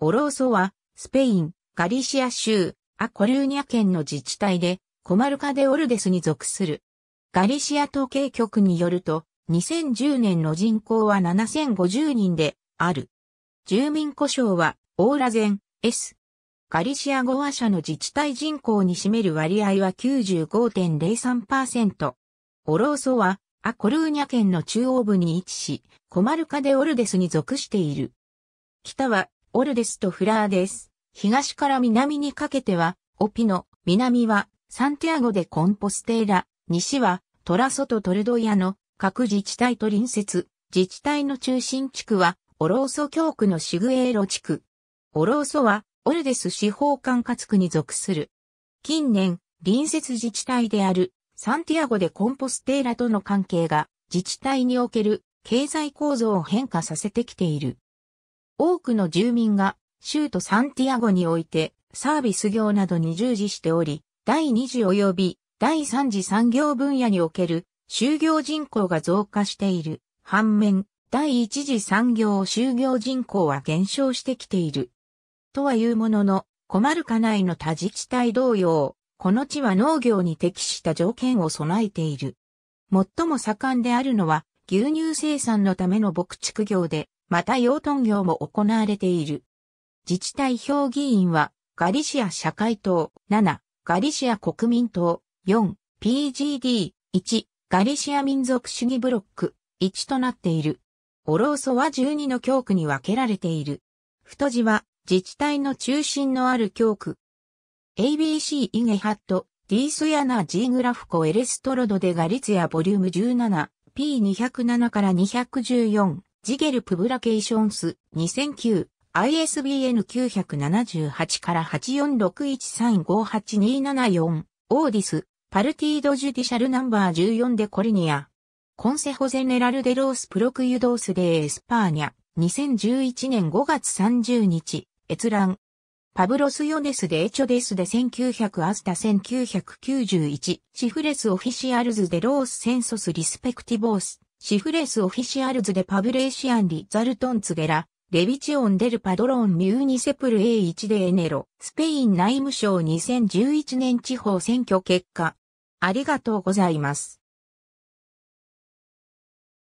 オローソは、スペイン、ガリシア州、アコルーニャ県の自治体で、コマルカデオルデスに属する。ガリシア統計局によると、2010年の人口は7050人で、ある。住民故障は、オーラゼン、S。ガリシア語話者の自治体人口に占める割合は95.03%。オローソは、アコルーニャ県の中央部に位置し、コマルカデオルデスに属している。北はオルデスとフラーです。東から南にかけては、オピノ、南は、サンティアゴでコンポステーラ、西は、トラソとトルドイアの各自治体と隣接、自治体の中心地区は、オローソ教区のシグエーロ地区。オローソは、オルデス司法管轄区に属する。近年、隣接自治体である、サンティアゴでコンポステーラとの関係が、自治体における経済構造を変化させてきている。多くの住民が州都サンティアゴにおいてサービス業などに従事しており、第2次及び第3次産業分野における就業人口が増加している。反面、第1次産業就業人口は減少してきている。とはいうものの、コマルカ内の他自治体同様、この地は農業に適した条件を備えている。最も盛んであるのは牛乳生産のための牧畜業で、また養豚業も行われている。自治体評議員は、ガリシア社会党、7、ガリシア国民党、4、PGD、1、ガリシア民族主義ブロック、1となっている。オローソは12の教区に分けられている。太字は、自治体の中心のある教区。ABC イゲハット、ディースヤナジーグラフコエレストロドでガリツヤボリューム 17P207 から214ジゲル・プブラケーションス2009 ISBN 978から8461358274オーディスパルティード・ジュディシャルナンバー14でコリニアコンセホゼネラルデロースプロクユドースデエスパーニャ2011年5月30日閲覧パブロス・ヨネスデ・エチョデスで1900アスタ1991シフレス・オフィシアルズ・デロース・センソス・リスペクティボースシフレスオフィシアルズでパブレーシアンリザルトンツゲラ、レビチオンデルパドロンミューニセプル A1 でエネロ、スペイン内務省2011年地方選挙結果。ありがとうございます。